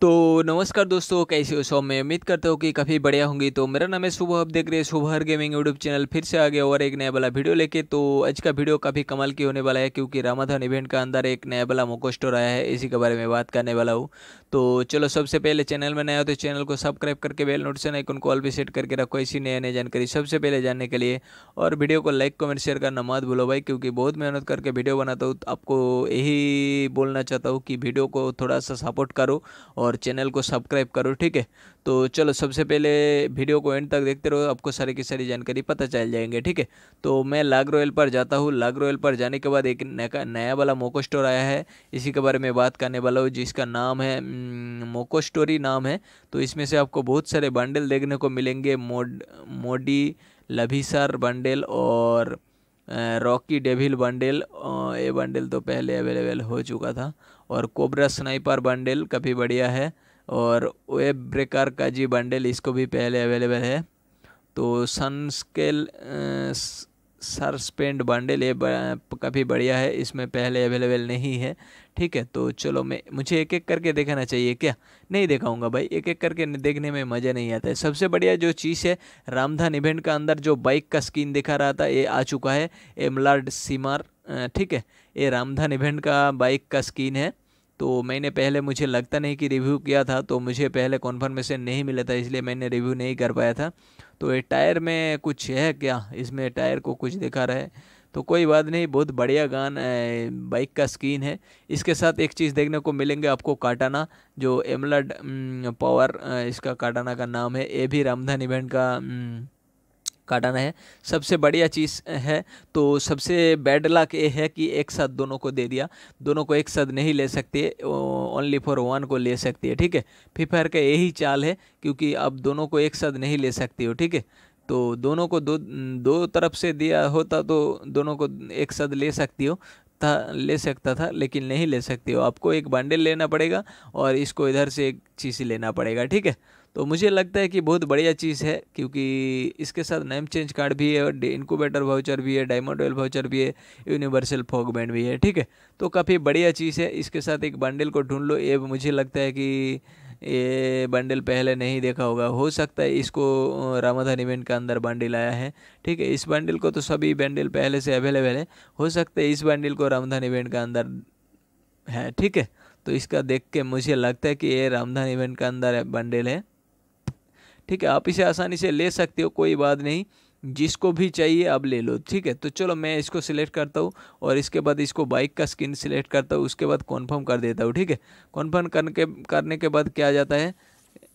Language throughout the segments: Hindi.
तो नमस्कार दोस्तों कैसे हो सब मैं उम्मीद करता हूँ कि काफ़ी बढ़िया होंगी तो मेरा नाम है सुबह आप देख रहे हैं सुबह हर गेमिंग यूट्यूब चैनल फिर से आ गया और एक नया वाला वीडियो लेके तो आज का वीडियो काफ़ी कमाल की होने वाला है क्योंकि रामाधन इवेंट का अंदर एक नया वाला मोको स्टोर आया है इसी के बारे में बात करने वाला हूँ तो चलो सबसे पहले चैनल में नया हो तो चैनल को सब्सक्राइब करके बेल नोटिसन आइकन को ऑल भी सेट करके रखो इसी नया नए जानकारी सबसे पहले जानने के लिए और वीडियो को लाइक कमेंट शेयर करना मत भूलो भाई क्योंकि बहुत मेहनत करके वीडियो बनाता हूँ आपको यही बोलना चाहता हूँ कि वीडियो को थोड़ा सा सपोर्ट करो और और चैनल को सब्सक्राइब करो ठीक है तो चलो सबसे पहले वीडियो को एंड तक देखते रहो आपको सारी की सारी जानकारी पता चल जाएंगे ठीक है तो मैं लाग रॉयल पर जाता हूँ लाग रॉयल पर जाने के बाद एक नया वाला मोको स्टोर आया है इसी के बारे में बात करने वाला हूँ जिसका नाम है मोको स्टोरी नाम है तो इसमें से आपको बहुत सारे बंडल देखने को मिलेंगे मोड मोडी लभीसर बंडल और रॉकी डेविल बंडल ये बंडल तो पहले अवेलेबल हो चुका था और कोबरा स्नाइपर बंडल काफ़ी बढ़िया है और वेब ब्रेकर का जी बंडल इसको भी पहले अवेलेबल है तो सनस्केल सरस्पेंड बंडल ये काफ़ी बढ़िया है इसमें पहले अवेलेबल नहीं है ठीक है तो चलो मैं मुझे एक एक करके देखना चाहिए क्या नहीं देखाऊंगा भाई एक एक करके देखने में मज़ा नहीं आता है सबसे बढ़िया जो चीज़ है रामधान इवेंट का अंदर जो बाइक का स्क्रीन दिखा रहा था ये आ चुका है एमलार्ड सीमार ठीक है ये रामधान इवेंट का बाइक का स्किन है तो मैंने पहले मुझे लगता नहीं कि रिव्यू किया था तो मुझे पहले कॉन्फर्मेशन नहीं मिला था इसलिए मैंने रिव्यू नहीं कर पाया था तो ये टायर में कुछ है क्या इसमें टायर को कुछ दिखा रहा है तो कोई बात नहीं बहुत बढ़िया गान बाइक का स्क्रीन है इसके साथ एक चीज़ देखने को मिलेंगे आपको काटाना जो एमलड हम्म, पावर इसका काटाना का नाम है ये भी रामधन इवेंट का हम्म, काटाना है सबसे बढ़िया चीज़ है तो सबसे बैड लक ये है कि एक साथ दोनों को दे दिया दोनों को एक साथ नहीं ले सकते ओनली फॉर वन को ले सकती है ठीक है फ्री फायर का यही चाल है क्योंकि आप दोनों को एक साथ नहीं ले सकते हो ठीक है तो दोनों को दो दो तरफ से दिया होता तो दोनों को एक साथ ले सकती हो था ले सकता था लेकिन नहीं ले सकती हो आपको एक बंडल लेना पड़ेगा और इसको इधर से एक चीज़ लेना पड़ेगा ठीक है तो मुझे लगता है कि बहुत बढ़िया चीज़ है क्योंकि इसके साथ नेम चेंज कार्ड भी है और इनकोबेटर वाउचर भी है डायमंड ऑयल वाउचर भी है यूनिवर्सल फॉग बैंड भी है ठीक है तो काफ़ी बढ़िया चीज़ है इसके साथ एक बंडल को ढूंढ लो ये मुझे लगता है कि ये बंडल पहले नहीं देखा होगा हो सकता है इसको रामाधन इवेंट के अंदर बंडल आया है ठीक है इस बंडल को तो सभी बंडल पहले से अवेलेबल है हो सकता है इस बंडल को रामधन इवेंट के अंदर है ठीक है तो इसका देख के मुझे लगता है कि ये रामधन इवेंट के अंदर बंडल है ठीक है आप इसे आसानी से ले सकते हो कोई बात नहीं जिसको भी चाहिए अब ले लो ठीक है तो चलो मैं इसको सिलेक्ट करता हूँ और इसके बाद इसको बाइक का स्किन सिलेक्ट करता हूँ उसके बाद कॉन्फर्म कर देता हूँ ठीक है कॉन्फर्म करने के करने के बाद क्या जाता है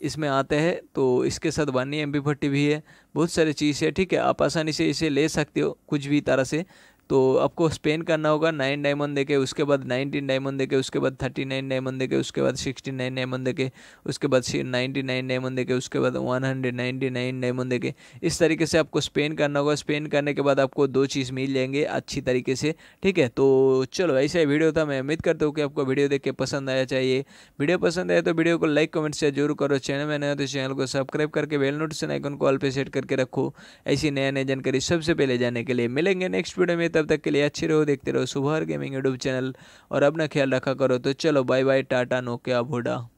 इसमें आते हैं तो इसके साथ वन एम बी भी है बहुत सारी चीज़ है ठीक है आप आसानी से इसे ले सकते हो कुछ भी तरह से तो आपको स्पेन करना होगा नाइन डायमंड देके उसके बाद नाइनटीन डायमंड देके उसके बाद थर्टी नाइन डायमंड देके उसके बाद सिक्सटी नाइन डायमंड देके उसके बाद नाइन्टी नाइन डायमंड देके उसके बाद one hundred ninety nine diamond देके इस तरीके से आपको स्पेन करना होगा स्पेन करने के बाद आपको दो चीज़ मिल जाएंगे अच्छी तरीके से ठीक है तो चलो ऐसा ही वीडियो था मैं उम्मीद करता हूँ कि आपको वीडियो देख के पसंद आया चाहिए वीडियो पसंद आया तो वीडियो को लाइक कमेंट शेयर जरूर करो चैनल में नया तो चैनल को सब्सक्राइब करके बेल नोटिफिकेशन आइकन को ऑल पे सेट करके रखो ऐसी नया नया जानकारी सबसे पहले जाने के लिए मिलेंगे नेक्स्ट वीडियो में तब तब तक के लिए अच्छे रहो देखते रहो सुबह गेमिंग यूट्यूब चैनल और अपना ख्याल रखा करो तो चलो बाय बाय टाटा नोकिया भोडा